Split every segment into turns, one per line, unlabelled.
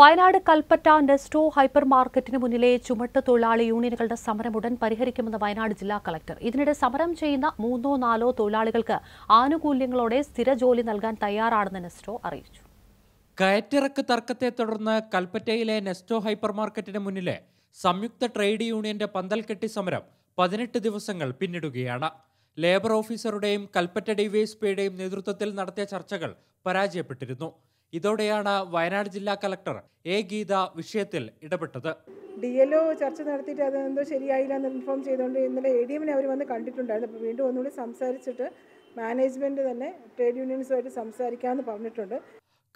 Wayanad Kalpetta Nesto hyper മാർക്കറ്റിന് മുന്നിലെ ചുമട്ട് തൊഴിലാളി യൂണിയനുകളുടെ സമരം ഉടൻ പരിഹരിക്കുമെന്ന് വയനാട് ജില്ലാ കളക്ടർ ഇതിനിടെ സമരം ചെയ്യുന്ന മൂന്നോ നാലോ തൊഴിലാളികൾക്ക് ആനുകൂല്യങ്ങളോടെ സ്ഥിര ജോലി നൽകാൻ തയ്യാറാണെന്ന് നെസ്റ്റോ അറിയിച്ചു കയറ്റിറക്ക് തർക്കത്തെ തുടർന്ന് കൽപ്പറ്റയിലെ നെസ്റ്റോ ഹൈപ്പർ മാർക്കറ്റിന് മുന്നിലെ സംയുക്ത ട്രേഡ് യൂണിയന്റെ പന്തൽക്കെട്ടി സമരം പതിനെട്ട് ദിവസങ്ങൾ പിന്നിടുകയാണ് ലേബർ ഓഫീസറുടെയും കൽപ്പറ്റ ഡിവൈഎസ്പിയുടെയും നേതൃത്വത്തിൽ നടത്തിയ ചർച്ചകൾ പരാജയപ്പെട്ടിരുന്നു ഇതോടെയാണ് വയനാട് ജില്ലാ കലക്ടർ എ ഗീത വിഷയത്തിൽ ഇടപെട്ടത്
ഡി എൽ ഒ ചർച്ച നടത്തിയിട്ട് അത് എന്തോ ശരിയായില്ല എന്ന് ഇൻഫോം ചെയ്തുകൊണ്ട് ഇന്നലെ എ ഡി എമ്മിനെ അവർ വന്ന് കണ്ടിട്ടുണ്ടായിരുന്നു അപ്പോൾ വീണ്ടും ഒന്നുകൂടി സംസാരിച്ചിട്ട് മാനേജ്മെൻറ്റ് തന്നെ ട്രേഡ് യൂണിയൻസുമായിട്ട് സംസാരിക്കാമെന്ന് പറഞ്ഞിട്ടുണ്ട്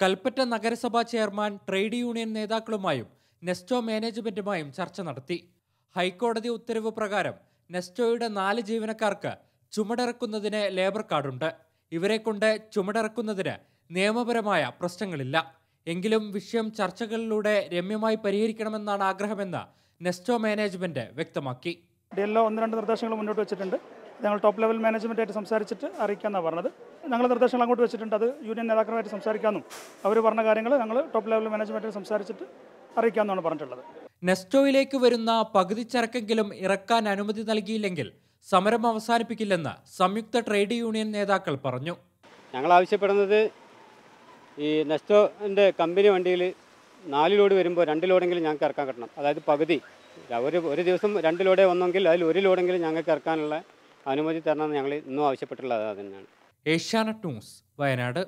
കൽപ്പറ്റ നഗരസഭാ ചെയർമാൻ ട്രേഡ് യൂണിയൻ നേതാക്കളുമായും നെസ്റ്റോ മാനേജ്മെൻറ്റുമായും ചർച്ച നടത്തി ഹൈക്കോടതി ഉത്തരവ് പ്രകാരം നെസ്റ്റോയുടെ നാല് ജീവനക്കാർക്ക് ചുമടിറക്കുന്നതിന് ലേബർ കാർഡുണ്ട് ഇവരെ കൊണ്ട് ചുമടിറക്കുന്നതിന് നിയമപരമായ പ്രശ്നങ്ങളില്ല എങ്കിലും വിഷയം ചർച്ചകളിലൂടെ രമ്യമായി പരിഹരിക്കണമെന്നാണ് ആഗ്രഹമെന്ന് നെസ്റ്റോ മാനേജ്മെന്റ് വ്യക്തമാക്കി
ഡെല്ലോ ഒന്ന് രണ്ട് നിർദ്ദേശങ്ങൾ മുന്നോട്ട് വെച്ചിട്ടുണ്ട് ഞങ്ങൾ ടോപ്പ് ലെവൽ മാനേജ്മെൻറ്റായിട്ട് സംസാരിച്ചിട്ട് അറിയിക്കാമെന്നാണ് പറഞ്ഞത് ഞങ്ങൾ നിർദ്ദേശങ്ങൾ അങ്ങോട്ട് വെച്ചിട്ടുണ്ട് അത് യൂണിയൻ നേതാക്കളുമായിട്ട് സംസാരിക്കാമെന്നും അവർ പറഞ്ഞ കാര്യങ്ങൾ ഞങ്ങൾ ടോപ്പ് ലെവൽ മാനേജ്മെൻറ്റായിട്ട് സംസാരിച്ചിട്ട് അറിയിക്കാമെന്നാണ് പറഞ്ഞിട്ടുള്ളത്
നെസ്റ്റോയിലേക്ക് വരുന്ന പകുതി ചരക്കെങ്കിലും ഇറക്കാൻ അനുമതി നൽകിയില്ലെങ്കിൽ സമരം അവസാനിപ്പിക്കില്ലെന്ന് സംയുക്ത ട്രേഡ് യൂണിയൻ നേതാക്കൾ പറഞ്ഞു
ഞങ്ങൾ ആവശ്യപ്പെടുന്നത് ഈ നെസ്റ്റോൻ്റെ കമ്പനി വണ്ടിയിൽ നാല് ലോഡ് വരുമ്പോൾ രണ്ട് ലോഡെങ്കിലും ഞങ്ങൾക്ക് ഇറക്കാൻ കിട്ടണം അതായത് പകുതി ഒരു ഒരു ദിവസം രണ്ട് ലോഡേ വന്നെങ്കിൽ അതിൽ ഒരു ലോഡെങ്കിലും ഞങ്ങൾക്ക് ഇറക്കാനുള്ള അനുമതി തരണമെന്ന് ഞങ്ങൾ ഇന്നും ആവശ്യപ്പെട്ടുള്ളത് അത് തന്നെയാണ്
ഏഷ്യാനെറ്റ് ന്യൂസ് വയനാട്